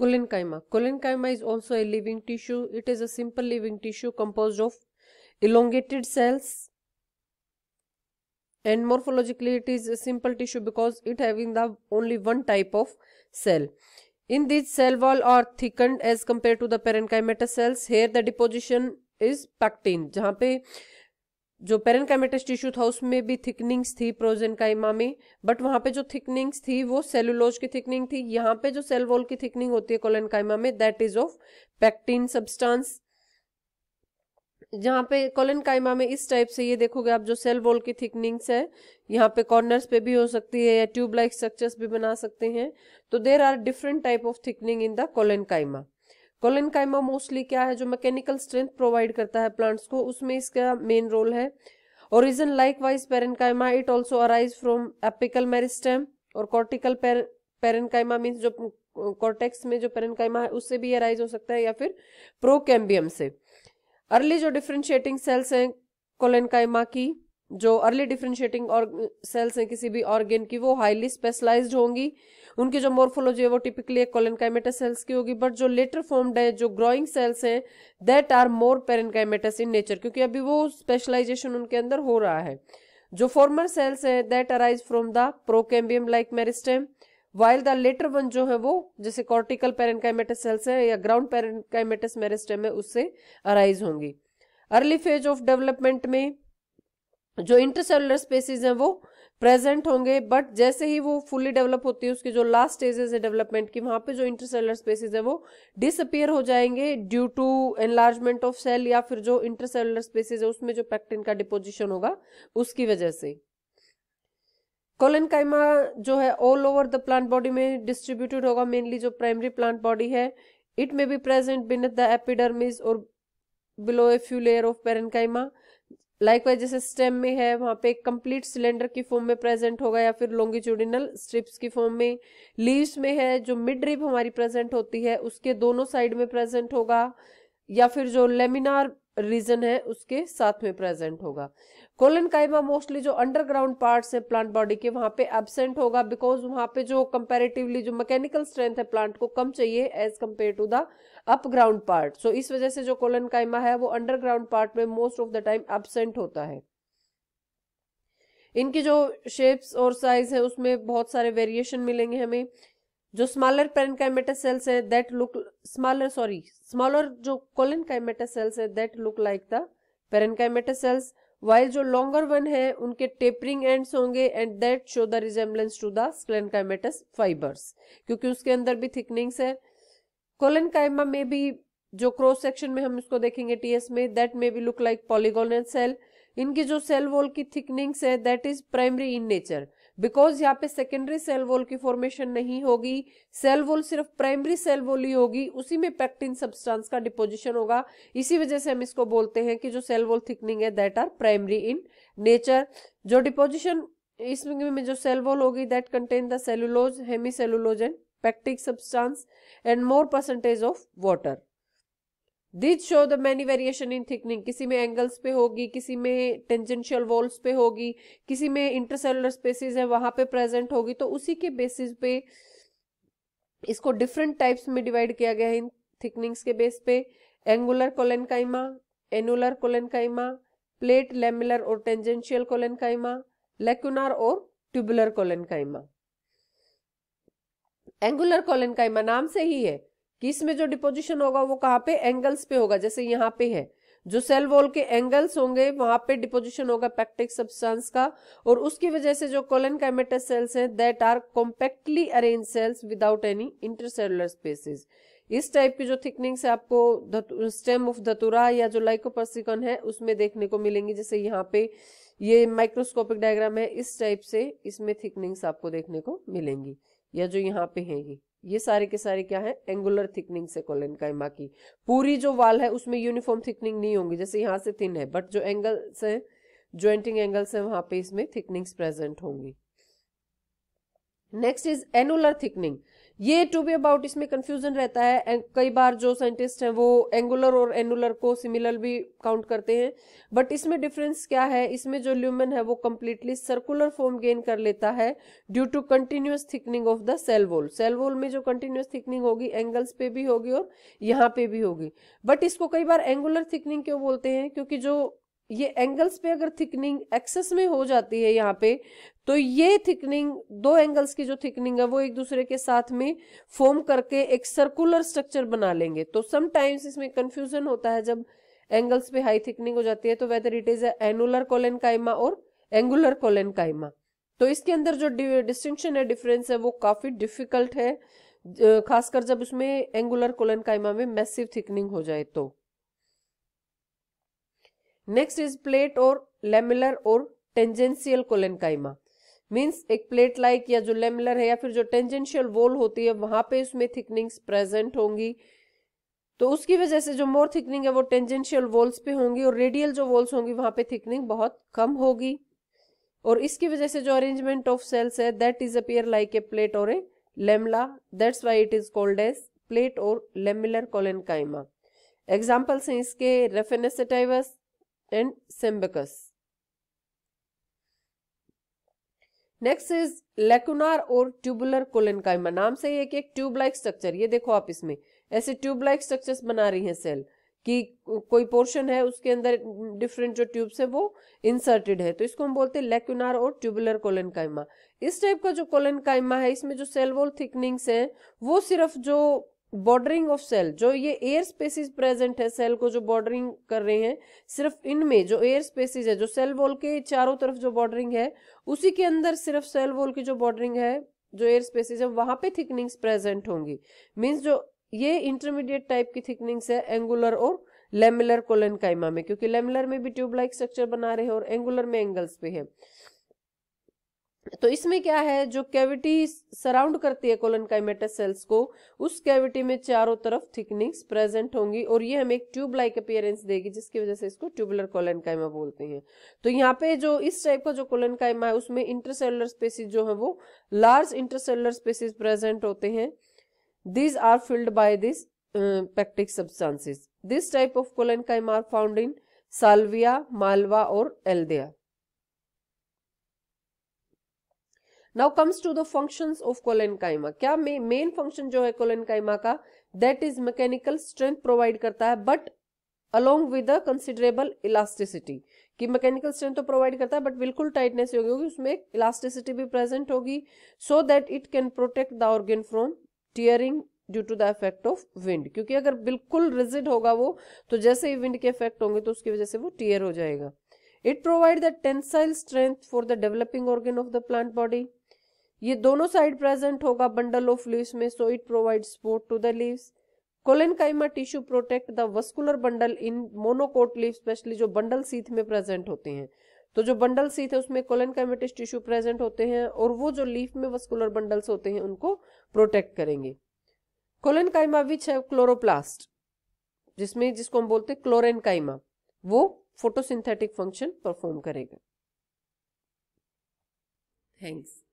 Colenchyma. chyma is also a living tissue. It is a simple living tissue composed of elongated cells and morphologically it is a simple tissue because it having the only one type of cell. In this cell wall are thickened as compared to the parenchymatous cells. Here the deposition is pectin. जहाँ पे जो parenchymatous tissue था उसमें भी thickenings थी प्रोजेन प्रोजेनकाइमा में but वहाँ पे जो थिकनिंग्स थी वो सेलुलोज की थिकनिंग थी यहाँ पे जो सेल वॉल की थिकनिंग होती है कोलन कोलेनकाइमा में that is of pectin substance जहाँ पे कोलन कोलेनकाइमा में इस टाइप से ये देखोगे आप जो सेल वॉल की थिकनिंग्स है यहाँ पे कॉर्नर्स पे भी हो सकती है या ट्यूब लाइक स्ट्रक्चर्स भी बना सकते हैं तो there are different type of thickening in the colon collenchyma collenchyma mostly क्या है जो मैकेनिकल स्ट्रेंथ प्रोवाइड करता है प्लांट्स को उसमें इसका मेन रोल है origin likewise parenchyma it also arise from apical meristem और कॉर्टिकल पेरेनकाइमा मीन्स जो कॉर्टेक्स में जो पेरेनकाइमा है उससे भी अराइज हो सकता है या फिर प्रोकैम्बियम से अर्ली जो डिफ्रेंशिएटिंग सेल्स हैं कोलेनकाइमा की जो अर्ली डिफ्रेंशिएटिंग सेल्स हैं किसी भी ऑर्गेन की वो हाईली स्पेशलाइज्ड होंगी उनकी जो मोर्फोलॉजी है वो टिपिकली एक कोलेनकाइमेटस सेल्स की होगी बट जो लेटर फॉर्मड है जो ग्रोइंग सेल्स हैं that are more parenchymatous in nature क्योंकि अभी वो स्पेशलाइजेशन उनके अंदर हो रहा है जो फॉर्मर सेल्स हैं that arise from the procambium like meristem while the later one जो है वो जैसे कॉर्टिकल पेरेनकाइमेटस सेल्स है या ग्राउंड पेरेनकाइमेटस मेरिस्टेम है उससे अराइज होंगी अर्ली फेज ऑफ डेवलपमेंट में जो इंटरसेलुलर स्पेसिस हैं वो प्रेजेंट होंगे बट जैसे ही वो फुल्ली डेवलप होती है उसकी जो लास्ट स्टेजेस है डेवलपमेंट की वहां पे जो इंटरसेलर स्पेसिस है वो डिसअपियर हो जाएंगे due to enlargement of cell या फिर जो इंटरसेलर स्पेसिस है उसमें जो पैक्टिन का डिपोजिशन होगा उसकी वजह से काइमा जो है all over the plant body में डिस्ट्रीब्यूटेड होगा मेनली जो प्राइमरी प्लांट बॉडी है it may be present beneath the epidermis और below a few layer of parenchyma likewise जैसे स्टेम में है वहां पे कंप्लीट सिलेंडर की फॉर्म में प्रेजेंट होगा या फिर लॉन्गिट्यूडिनल स्ट्रिप्स की फॉर्म में लीव्स में है जो मिड रिप हमारी प्रेजेंट होती है उसके दोनों साइड में प्रेजेंट होगा या फिर जो लेमिनार रीजन है उसके साथ में प्रेजेंट होगा कोलन काइमा मोस्टली जो अंडरग्राउंड पार्ट्स है प्लांट बॉडी के वहां पे एबसेंट होगा बिकॉज वहां पे जो कंपेरेटिवली जो मैकेनिकल स्ट्रेंथ है प्लांट को कम चाहिए as compare to the upground part so इस वजह से जो कोलन कायमा है वो अंडरग्राउंड पार्ट में most of the time absent होता है इनकी जो शेप्स और साइज है उसमें बहुत सारे वेरिएशन मिलेंगे हमें जो स्मॉलर पेनकाइमेटा सेल्स है that look smaller sorry smaller जो कोलन काइमेटा सेल्स है that look like the parenchymata cells while जो लॉन्गर वन है उनके टेपरिंग एंड्स होंगे and that show the resemblance to the sclerenchymatous fibres क्योंकि उसके अंदर भी थिकनिंग्स है कोलन काइमा में भी जो क्रॉस सेक्शन में हम इसको देखेंगे टीएस में that may be look like polygonal cell इनकी जो सेल वॉल की थिकनिंग्स है that is primary in nature because यहाँ पे सेकेंडरी सेल वॉल की फॉर्मेशन नहीं होगी सेल वॉल सिर्फ प्राइमरी सेल वॉल ही होगी उसी में पैक्टिन सब्सटेंस का डिपोजिशन होगा इसी वजह से हम इसको बोलते हैं कि जो सेल वॉल थिकनिंग है that are primary in nature जो डिपोजिशन इसमें जो सेल वॉल होगी that contain the cellulose hemicellulose and pectic substance and more percentage of water these show the many variation in thickening किसी में angles पे होगी किसी में टेंजेंशियल वॉल्स पे होगी किसी में इंटरसेलुलर स्पेसिस है वहां पे प्रेजेंट होगी तो उसी के बेसिस पे इसको डिफरेंट टाइप्स में डिवाइड किया गया है इन थिकनिंग्स के बेस पे angular collenchyma annular collenchyma plate lamellar और टेंजेंशियल कोलेनकाइमा लेक्यूनार और ट्यूबुलर कोलेनकाइमा एंगुलर कॉलन का नाम से ही है कि इसमें जो डिपोजिशन होगा वो कहाँ पे एंगल्स पे होगा जैसे यहाँ पे है जो सेल वॉल के एंगल्स होंगे वहां पे डिपोजिशन होगा पैक्टिक सब्सटेंस का और उसकी वजह से जो कोलन काइमेटस सेल्स हैं that are compactly arrange cells without any intercellular spaces इस टाइप की जो थिकनिंग से आपको स्टेम ऑफ धतुरा या जो लाइकोपर्सिकन है उसमें देखने को मिलेंगी जैसे यहाँ पे ये माइक्रोस्कोपिक डायग्राम है इस टाइप से इसमें थिकनिंग्स आपको देखने को मिलेंगी या जो यहाँ पे है ये ये सारे के सारे क्या है एंगुलर थिकनिंग से कोलेनकाइमा की पूरी जो वाल है उसमें यूनिफॉर्म थिकनिंग नहीं होगी जैसे यहाँ से थिन है बट जो एंगल्स है ज्वाइंटिंग एंगल्स है वहां पे इसमें थिकनिंग्स प्रेजेंट होंगी नेक्स्ट इज एनुलर थिकनिंग ये टू बी अबाउट इसमें कंफ्यूजन रहता है कई बार जो साइंटिस्ट हैं वो एंगुलर और एनुलर को सिमिलर भी काउंट करते हैं बट इसमें डिफरेंस क्या है इसमें जो ल्यूमन है वो कम्प्लीटली सर्कुलर फॉर्म गेन कर लेता है due to continuous thickening of the cell wall cell wall में जो कंटिन्यूस थिकनिंग होगी एंगल्स पे भी होगी और यहाँ पे भी होगी बट इसको कई बार एंगुलर थिकनिंग क्यों बोलते हैं क्योंकि जो ये एंगल्स पे अगर थिकनिंग एक्सेस में हो जाती है यहाँ पे तो ये थिकनिंग दो एंगल्स की जो थिकनिंग है वो एक दूसरे के साथ में फॉर्म करके एक सर्कुलर स्ट्रक्चर बना लेंगे तो समटाइम्स इसमें कंफ्यूजन होता है जब एंगल्स पे हाई थिकनिंग हो जाती है तो वेदर इट इज एनुलर कोलेन काइमा और एंगुलर कोलेन काइमा तो इसके अंदर जो डिस्टिंक्शन है डिफरेंस है वो काफी डिफिकल्ट है खासकर जब उसमें एंगुलर कोलन काइमा में मैसिव थिकनिंग हो जाए तो नेक्स्ट इज प्लेट और लेमिलर और टेंजेंशियल कोलन काइमा मीन्स एक प्लेट लाइक या जो लेमलर है या फिर जो टेंजेंशियल वोल होती है वहां पे उसमें थिकनिंग्स प्रेजेंट होंगी तो उसकी वजह से जो मोर थिकनिंग है वो टेंजेंशियल वोल्स पे होंगी और रेडियल जो वोल्स होंगी वहां पे थिकनिंग बहुत कम होगी और इसकी वजह से जो अरेंजमेंट ऑफ सेल्स है that is appear like a plate और a lamella that's why it is called as plate और लेमिलर काइमा एग्जाम्पल्स हैं इसके रेफेनेसेटाइवस एंड सेम्बकस नेक्स्ट इज लेकुनार और ट्यूबुलर कोलेनकाइमा नाम से एक एक ट्यूबलाइक स्ट्रक्चर ये देखो आप इसमें ऐसे ट्यूबलाइक लाइक स्ट्रक्चर्स बना रही है सेल कि कोई पोर्शन है उसके अंदर डिफरेंट जो ट्यूब्स है वो इंसर्टेड है तो इसको हम बोलते हैं लेक्यूनार और ट्यूबुलर कोलेनकाइमा इस टाइप का जो कोलेनकाइमा है इसमें जो सेल वॉल थिकनिंग्स हैं वो सिर्फ जो बॉर्डरिंग ऑफ सेल जो ये एयर स्पेसिस प्रेजेंट है सेल को जो बॉर्डरिंग कर रहे हैं सिर्फ इनमें जो एयर स्पेसिस है जो सेल वॉल के चारों तरफ जो बॉर्डरिंग है उसी के अंदर सिर्फ सेल वॉल की जो बॉर्डरिंग है जो एयर स्पेसिस है वहां पे थिकनिंग्स प्रेजेंट होंगी मीन्स जो ये इंटरमीडिएट टाइप की थिकनिंग्स है एंगुलर और लेमुलर कोलन में क्योंकि लेमुलर में भी ट्यूबलाइक स्ट्रक्चर बना रहे हैं और एंगुलर में एंगल्स पे है तो इसमें क्या है जो कैविटी सराउंड करती है कोलन काइमेटस सेल्स को उस कैविटी में चारों तरफ थिकनिंग्स प्रेजेंट होंगी और ये हमें एक ट्यूब लाइक अपियरेंस देगी जिसकी वजह से इसको ट्यूबुलर कोलन काइमा बोलते हैं तो यहाँ पे जो इस टाइप का जो कोलन काइमा है उसमें इंटरसेलुलर स्पेसिस जो है वो लार्ज इंटरसेलुलर स्पेसिस प्रेजेंट होते हैं these are filled by this pectic substances this type of collenchyma are found in Salvia Malva और Althaea now comes to the function of collenchyma क्या main function जो है collenchyma का that is mechanical strength provide करता है but along with considerable elasticity कि mechanical strength तो provide करता है बट बिल्कुल टाइटनेस होगी होगी उसमें एक इलास्टिसिटी भी प्रेजेंट होगी so that it can protect the organ from tearing due to the effect of wind क्योंकि अगर बिल्कुल रिजिड होगा वो तो जैसे ही विंड के इफेक्ट होंगे तो उसकी वजह से वो टीयर हो जाएगा it provide the tensile strength for the developing organ of the plant body ये दोनों साइड प्रेजेंट होगा बंडल ऑफ लीव्स में so it provide support to the leaves collenchyma tissue protect the vascular bundle in monocot leaf specially जो bundle sheath में present होते हैं तो जो बंडल सीथ है उसमें कोलेनकाइमेटिस टिश्यू प्रेजेंट होते हैं और वो जो लीफ में वस्कुलर बंडल्स होते हैं उनको प्रोटेक्ट करेंगे कोलेनकाइमा विच है क्लोरोप्लास्ट जिसमें जिसको हम बोलते हैं क्लोरेनकाइमा वो फोटोसिंथेटिक फंक्शन परफॉर्म करेगा थैंक्स